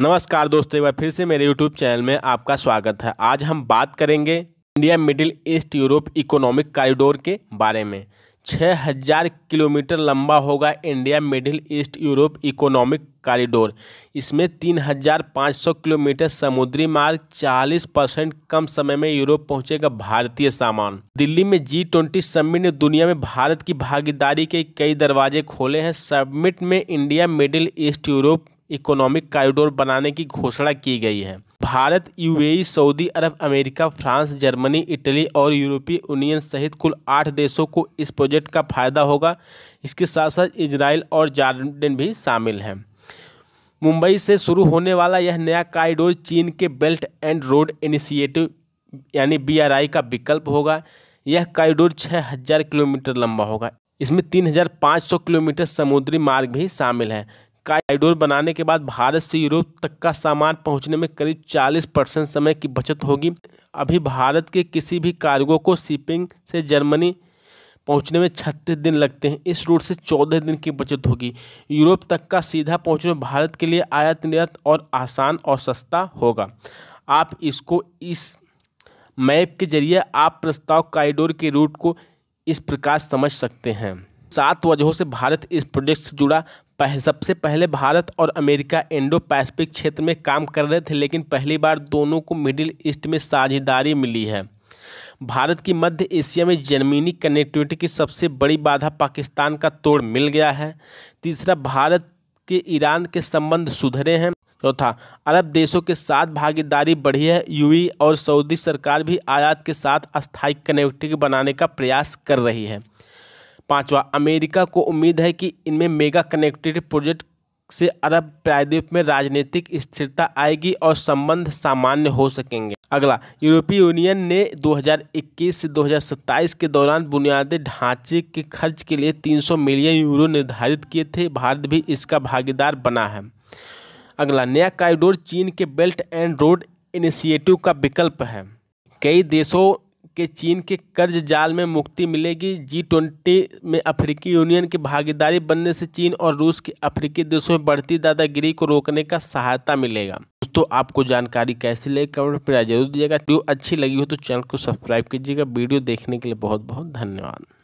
नमस्कार दोस्तों एक बार फिर से मेरे यूट्यूब चैनल में आपका स्वागत है आज हम बात करेंगे India Middle East Europe economic corridor के बारे में 6000 किलोमीटर लंबा होगा India Middle East Europe economic corridor इसमें 3500 किलोमीटर समुद्री मार्ग 40 परसेंट कम समय में यूरोप पहुंचेगा भारतीय सामान दिल्ली में जी ट्वेंटी समिट ने दुनिया में भारत की भागीदारी के कई दरवाजे खोले हैं समिट में India Middle East Europe economic corridor बनाने की घोषणा की गई है भारत यूएई सऊदी अरब अमेरिका फ्रांस जर्मनी इटली और यूरोपीय यूनियन सहित कुल आठ देशों को इस प्रोजेक्ट का फायदा होगा इसके साथ साथ इजराइल और जार्डन भी शामिल हैं मुंबई से शुरू होने वाला यह नया कॉरिडोर चीन के बेल्ट एंड रोड इनिशिएटिव यानी बीआरआई का विकल्प होगा यह कॉरिडोर हजार किलोमीटर लंबा होगा इसमें तीन हजार पाँच सौ किलोमीटर समुद्री मार्ग भी शामिल है का कॉरिडोर बनाने के बाद भारत से यूरोप तक का सामान पहुंचने में करीब 40 परसेंट समय की बचत होगी अभी भारत के किसी भी कार्गो को शिपिंग से जर्मनी पहुंचने में 36 दिन लगते हैं इस रूट से 14 दिन की बचत होगी यूरोप तक का सीधा पहुंचना भारत के लिए आयात निर्यात और आसान और सस्ता होगा आप इसको इस मैप के जरिए आप प्रस्ताव कॉरिडोर के रूट को इस प्रकार समझ सकते हैं सात वजहों से भारत इस प्रोजेक्ट से जुड़ा पह, सबसे पहले भारत और अमेरिका इंडो पैसिफिक क्षेत्र में काम कर रहे थे लेकिन पहली बार दोनों को मिडिल ईस्ट में साझेदारी मिली है भारत की मध्य एशिया में जर्मनी कनेक्टिविटी की सबसे बड़ी बाधा पाकिस्तान का तोड़ मिल गया है तीसरा भारत के ईरान के संबंध सुधरे हैं चौथा अरब देशों के साथ भागीदारी बढ़ी है यूएई और सऊदी सरकार भी आयात के साथ अस्थायी कनेक्टिविटी बनाने का प्रयास कर रही है पांचवा अमेरिका को उम्मीद है कि इनमें मेगा कनेक्टिविटी प्रोजेक्ट से अरब प्रायद्वीप में राजनीतिक स्थिरता आएगी और संबंध सामान्य हो सकेंगे अगला यूरोपीय यूनियन ने 2021 से 2027 के दौरान बुनियादी ढांचे के खर्च के लिए 300 मिलियन यूरो निर्धारित किए थे भारत भी इसका भागीदार बना है अगला नया कॉरिडोर चीन के बेल्ट एंड रोड इनिशिएटिव का विकल्प है कई देशों के चीन के कर्ज जाल में मुक्ति मिलेगी जी ट्वेंटी में अफ्रीकी यूनियन की भागीदारी बनने से चीन और रूस के अफ्रीकी देशों में बढ़ती दादागिरी को रोकने का सहायता मिलेगा दोस्तों आपको जानकारी कैसी लगे कमेंट पर जरूर दीजिएगा वीडियो अच्छी लगी हो तो चैनल को सब्सक्राइब कीजिएगा वीडियो देखने के लिए बहुत बहुत धन्यवाद